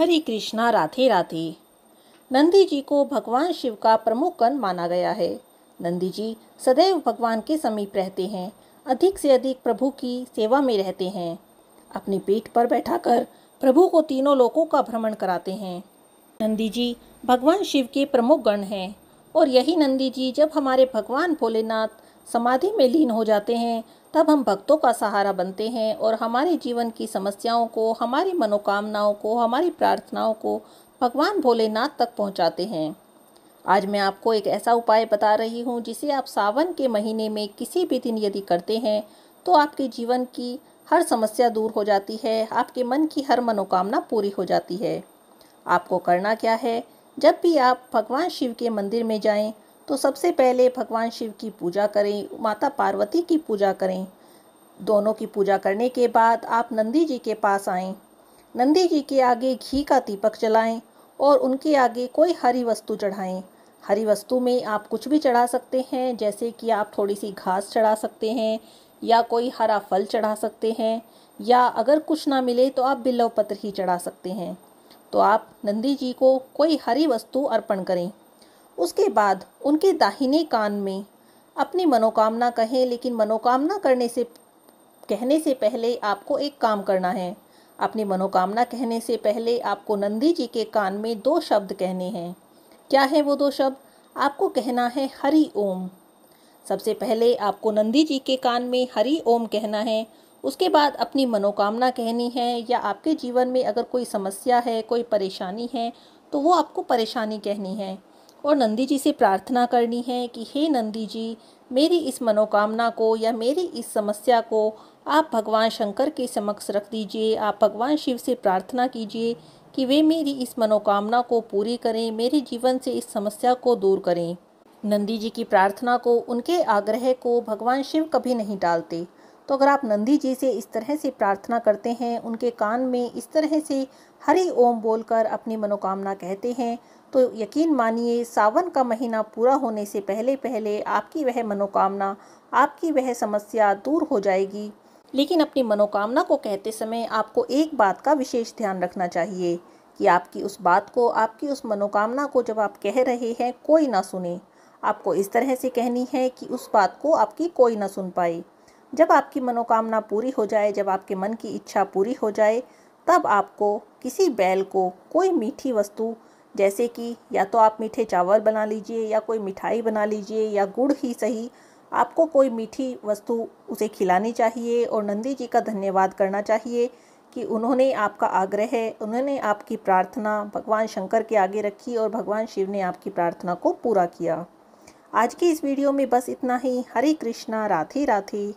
हरे कृष्णा राधे राधे नंदी जी को भगवान शिव का प्रमुख कण माना गया है नंदी जी सदैव भगवान के समीप रहते हैं अधिक से अधिक प्रभु की सेवा में रहते हैं अपनी पीठ पर बैठाकर प्रभु को तीनों लोकों का भ्रमण कराते हैं नंदी जी भगवान शिव के प्रमुख गण हैं और यही नंदी जी जब हमारे भगवान भोलेनाथ समाधि में लीन हो जाते हैं तब हम भक्तों का सहारा बनते हैं और हमारे जीवन की समस्याओं को हमारी मनोकामनाओं को हमारी प्रार्थनाओं को भगवान भोलेनाथ तक पहुंचाते हैं आज मैं आपको एक ऐसा उपाय बता रही हूं जिसे आप सावन के महीने में किसी भी दिन यदि करते हैं तो आपके जीवन की हर समस्या दूर हो जाती है आपके मन की हर मनोकामना पूरी हो जाती है आपको करना क्या है जब भी आप भगवान शिव के मंदिर में जाएं तो सबसे पहले भगवान शिव की पूजा करें माता पार्वती की पूजा करें दोनों की पूजा करने के बाद आप नंदी जी के पास आएं नंदी जी के आगे घी का दीपक जलाएं और उनके आगे कोई हरी वस्तु चढ़ाएं हरी वस्तु में आप कुछ भी चढ़ा सकते हैं जैसे कि आप थोड़ी सी घास चढ़ा सकते हैं या कोई हरा फल चढ़ा सकते हैं या अगर कुछ ना मिले तो आप बिल्लव पत्र ही चढ़ा सकते हैं तो आप नंदी जी को कोई हरी वस्तु अर्पण करें उसके बाद उनके दाहिने कान में अपनी मनोकामना कहें लेकिन मनोकामना करने से कहने से पहले आपको एक काम करना है अपनी मनोकामना कहने से पहले आपको नंदी जी के कान में दो शब्द कहने हैं क्या है वो दो शब्द आपको कहना है हरि ओम सबसे पहले आपको नंदी जी के कान में हरि ओम कहना है उसके बाद अपनी मनोकामना कहनी है या आपके जीवन में अगर कोई समस्या है कोई परेशानी है तो वो आपको परेशानी कहनी है और नंदी जी से प्रार्थना करनी है कि हे नंदी जी मेरी इस मनोकामना को या मेरी इस समस्या को आप भगवान शंकर के समक्ष रख दीजिए आप भगवान शिव से प्रार्थना कीजिए कि वे मेरी इस मनोकामना को पूरी करें मेरे जीवन से इस समस्या को दूर करें नंदी जी की प्रार्थना को उनके आग्रह को भगवान शिव कभी नहीं डालते तो अगर आप नंदी जी से इस तरह से प्रार्थना करते हैं उनके कान में इस तरह से हरि ओम बोलकर अपनी मनोकामना कहते हैं तो यकीन मानिए सावन का महीना पूरा होने से पहले पहले आपकी वह मनोकामना आपकी वह समस्या दूर हो जाएगी लेकिन अपनी मनोकामना को कहते समय आपको एक बात का विशेष ध्यान रखना चाहिए कि आपकी उस बात को आपकी उस मनोकामना को जब आप कह रहे हैं कोई ना सुने आपको इस तरह से कहनी है कि उस बात को आपकी कोई ना सुन पाए जब आपकी मनोकामना पूरी हो जाए जब आपके मन की इच्छा पूरी हो जाए तब आपको किसी बैल को कोई मीठी वस्तु जैसे कि या तो आप मीठे चावल बना लीजिए या कोई मिठाई बना लीजिए या गुड़ ही सही आपको कोई मीठी वस्तु उसे खिलानी चाहिए और नंदी जी का धन्यवाद करना चाहिए कि उन्होंने आपका आग्रह उन्होंने आपकी प्रार्थना भगवान शंकर के आगे रखी और भगवान शिव ने आपकी प्रार्थना को पूरा किया आज की इस वीडियो में बस इतना ही हरे कृष्णा राधे राधे